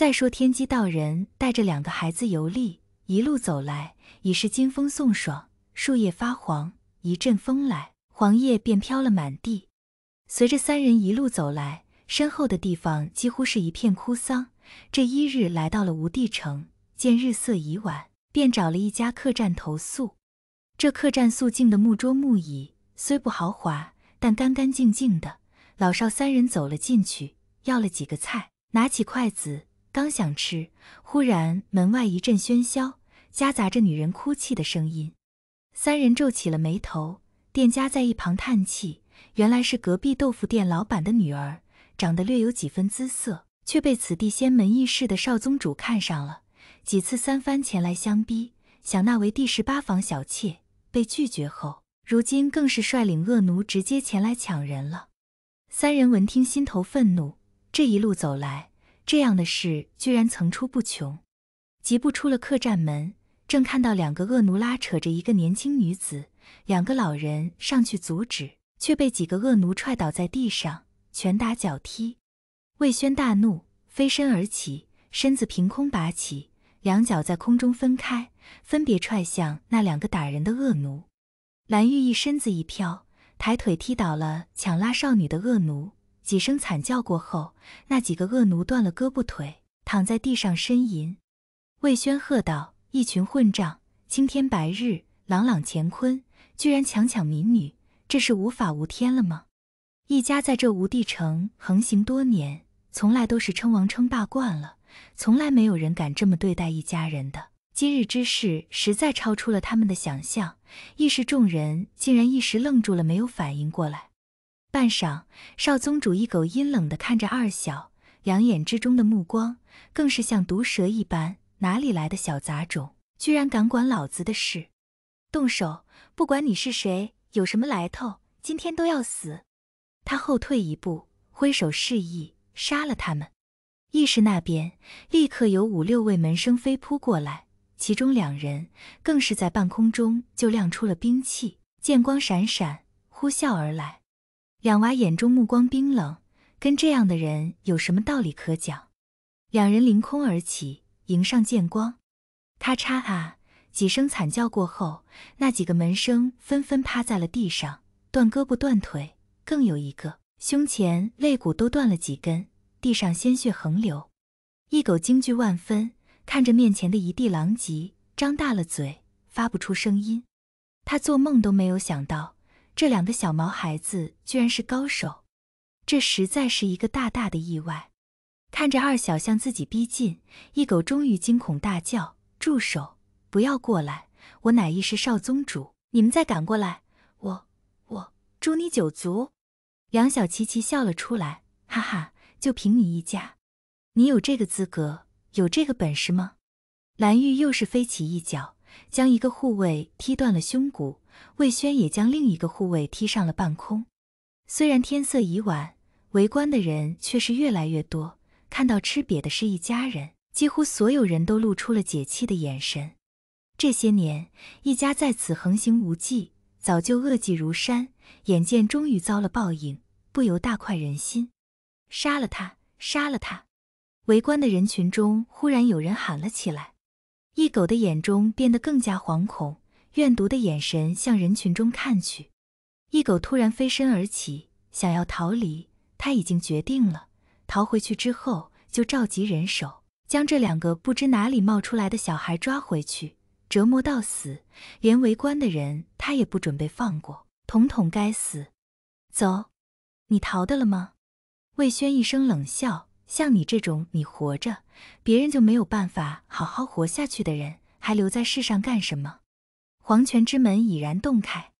再说，天机道人带着两个孩子游历，一路走来已是金风送爽，树叶发黄。一阵风来，黄叶便飘了满地。随着三人一路走来，身后的地方几乎是一片枯桑。这一日来到了无地城，见日色已晚，便找了一家客栈投宿。这客栈素净的木桌木椅虽不豪华，但干干净净的。老少三人走了进去，要了几个菜，拿起筷子。刚想吃，忽然门外一阵喧嚣，夹杂着女人哭泣的声音。三人皱起了眉头，店家在一旁叹气：“原来是隔壁豆腐店老板的女儿，长得略有几分姿色，却被此地仙门异士的少宗主看上了，几次三番前来相逼，想纳为第十八房小妾，被拒绝后，如今更是率领恶奴直接前来抢人了。”三人闻听，心头愤怒。这一路走来。这样的事居然层出不穷。吉布出了客栈门，正看到两个恶奴拉扯着一个年轻女子，两个老人上去阻止，却被几个恶奴踹倒在地上，拳打脚踢。魏轩大怒，飞身而起，身子凭空拔起，两脚在空中分开，分别踹向那两个打人的恶奴。蓝玉一身子一飘，抬腿踢倒了抢拉少女的恶奴。几声惨叫过后，那几个恶奴断了胳膊腿，躺在地上呻吟。魏轩喝道：“一群混账！青天白日，朗朗乾坤，居然强抢民女，这是无法无天了吗？”一家在这无地城横行多年，从来都是称王称霸惯了，从来没有人敢这么对待一家人的。今日之事，实在超出了他们的想象。一时众人竟然一时愣住了，没有反应过来。半晌，少宗主一狗阴冷的看着二小，两眼之中的目光更是像毒蛇一般。哪里来的小杂种，居然敢管老子的事？动手！不管你是谁，有什么来头，今天都要死！他后退一步，挥手示意杀了他们。议事那边立刻有五六位门生飞扑过来，其中两人更是在半空中就亮出了兵器，剑光闪闪，呼啸而来。两娃眼中目光冰冷，跟这样的人有什么道理可讲？两人凌空而起，迎上剑光，咔嚓啊！几声惨叫过后，那几个门生纷纷趴在了地上，断胳膊断腿，更有一个胸前肋骨都断了几根，地上鲜血横流。一狗惊惧万分，看着面前的一地狼藉，张大了嘴，发不出声音。他做梦都没有想到。这两个小毛孩子居然是高手，这实在是一个大大的意外。看着二小向自己逼近，一狗终于惊恐大叫：“住手！不要过来！我乃一时少宗主，你们再敢过来，我我诛你九族！”两小齐齐笑了出来：“哈哈，就凭你一家，你有这个资格，有这个本事吗？”蓝玉又是飞起一脚，将一个护卫踢断了胸骨。魏轩也将另一个护卫踢上了半空。虽然天色已晚，围观的人却是越来越多。看到吃瘪的是一家人，几乎所有人都露出了解气的眼神。这些年，一家在此横行无忌，早就恶迹如山，眼见终于遭了报应，不由大快人心。杀了他，杀了他！围观的人群中忽然有人喊了起来。一狗的眼中变得更加惶恐。怨毒的眼神向人群中看去，一狗突然飞身而起，想要逃离。他已经决定了，逃回去之后就召集人手，将这两个不知哪里冒出来的小孩抓回去，折磨到死。连围观的人他也不准备放过，统统该死！走，你逃得了吗？魏轩一声冷笑：“像你这种你活着，别人就没有办法好好活下去的人，还留在世上干什么？”黄泉之门已然洞开。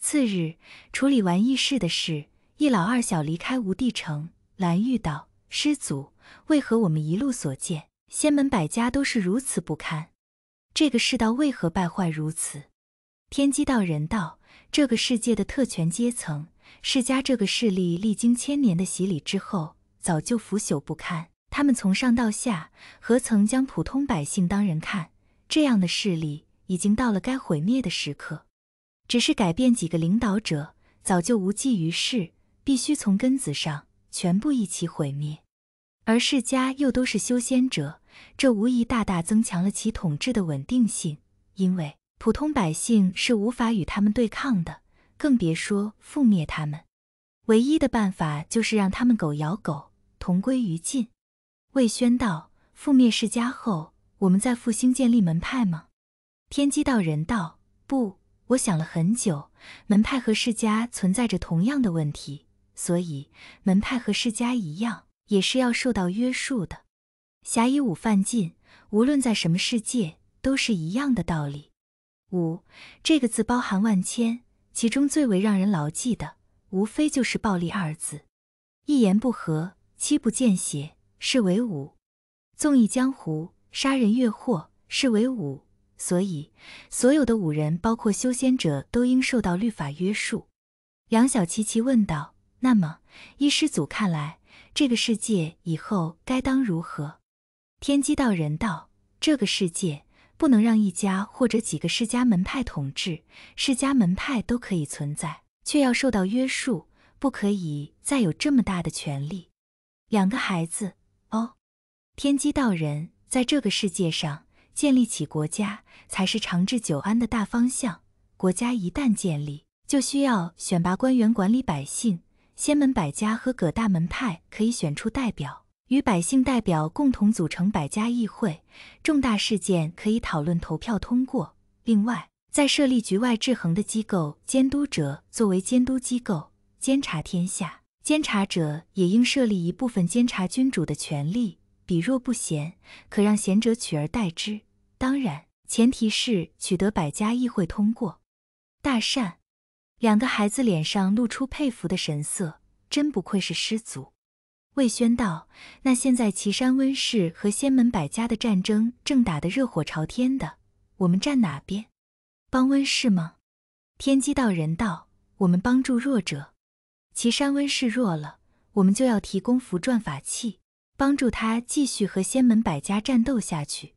次日，处理完议事的事，一老二小离开无地城。蓝玉道：“师祖，为何我们一路所见，仙门百家都是如此不堪？这个世道为何败坏如此？”天机道人道：“这个世界的特权阶层、世家这个势力，历经千年的洗礼之后，早就腐朽不堪。他们从上到下，何曾将普通百姓当人看？这样的势力。”已经到了该毁灭的时刻，只是改变几个领导者早就无济于事，必须从根子上全部一起毁灭。而世家又都是修仙者，这无疑大大增强了其统治的稳定性，因为普通百姓是无法与他们对抗的，更别说覆灭他们。唯一的办法就是让他们狗咬狗，同归于尽。魏宣道：覆灭世家后，我们在复兴建立门派吗？天机道人道不，我想了很久，门派和世家存在着同样的问题，所以门派和世家一样，也是要受到约束的。侠以武犯禁，无论在什么世界都是一样的道理。武这个字包含万千，其中最为让人牢记的，无非就是暴力二字。一言不合，七不见血，是为武；纵意江湖，杀人越货，是为武。所以，所有的五人，包括修仙者，都应受到律法约束。杨小琪琪问道：“那么，一师祖看来，这个世界以后该当如何？”天机道人道：“这个世界不能让一家或者几个世家门派统治，世家门派都可以存在，却要受到约束，不可以再有这么大的权利。两个孩子，哦，天机道人在这个世界上。建立起国家才是长治久安的大方向。国家一旦建立，就需要选拔官员管理百姓。仙门百家和各大门派可以选出代表，与百姓代表共同组成百家议会，重大事件可以讨论投票通过。另外，在设立局外制衡的机构，监督者作为监督机构，监察天下。监察者也应设立一部分监察君主的权利，比若不贤，可让贤者取而代之。当然，前提是取得百家议会通过。大善，两个孩子脸上露出佩服的神色，真不愧是师祖。魏宣道：“那现在岐山温氏和仙门百家的战争正打得热火朝天的，我们站哪边？帮温氏吗？”天机道人道：“我们帮助弱者。岐山温氏弱了，我们就要提供符篆法器，帮助他继续和仙门百家战斗下去。”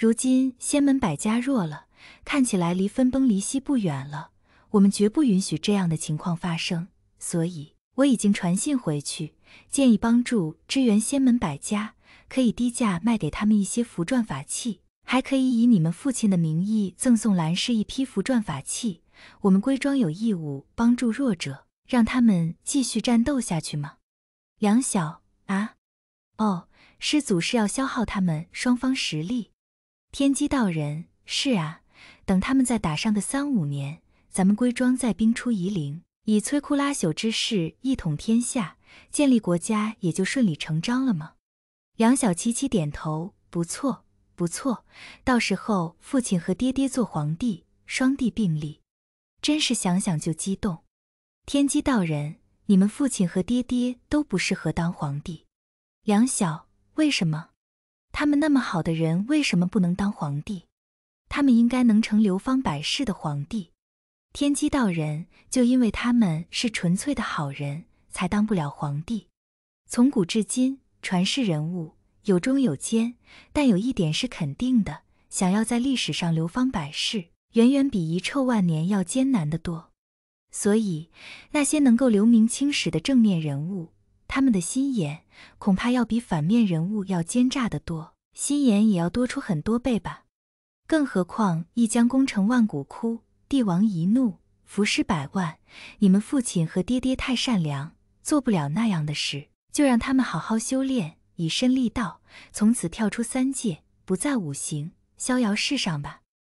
如今仙门百家弱了，看起来离分崩离析不远了。我们绝不允许这样的情况发生，所以我已经传信回去，建议帮助支援仙门百家，可以低价卖给他们一些符篆法器，还可以以你们父亲的名义赠送兰氏一批符篆法器。我们归庄有义务帮助弱者，让他们继续战斗下去吗？梁晓啊，哦，师祖是要消耗他们双方实力。天机道人是啊，等他们再打上个三五年，咱们归庄再兵出夷陵，以摧枯拉朽之势一统天下，建立国家也就顺理成章了吗？梁晓齐齐点头，不错不错，到时候父亲和爹爹做皇帝，双帝并立，真是想想就激动。天机道人，你们父亲和爹爹都不适合当皇帝。梁晓，为什么？他们那么好的人，为什么不能当皇帝？他们应该能成流芳百世的皇帝。天机道人就因为他们是纯粹的好人，才当不了皇帝。从古至今，传世人物有忠有奸，但有一点是肯定的：想要在历史上流芳百世，远远比遗臭万年要艰难得多。所以，那些能够留名青史的正面人物。他们的心眼恐怕要比反面人物要奸诈得多，心眼也要多出很多倍吧。更何况一将功成万骨枯，帝王一怒服尸百万。你们父亲和爹爹太善良，做不了那样的事，就让他们好好修炼，以身立道，从此跳出三界，不在五行，逍遥世上吧。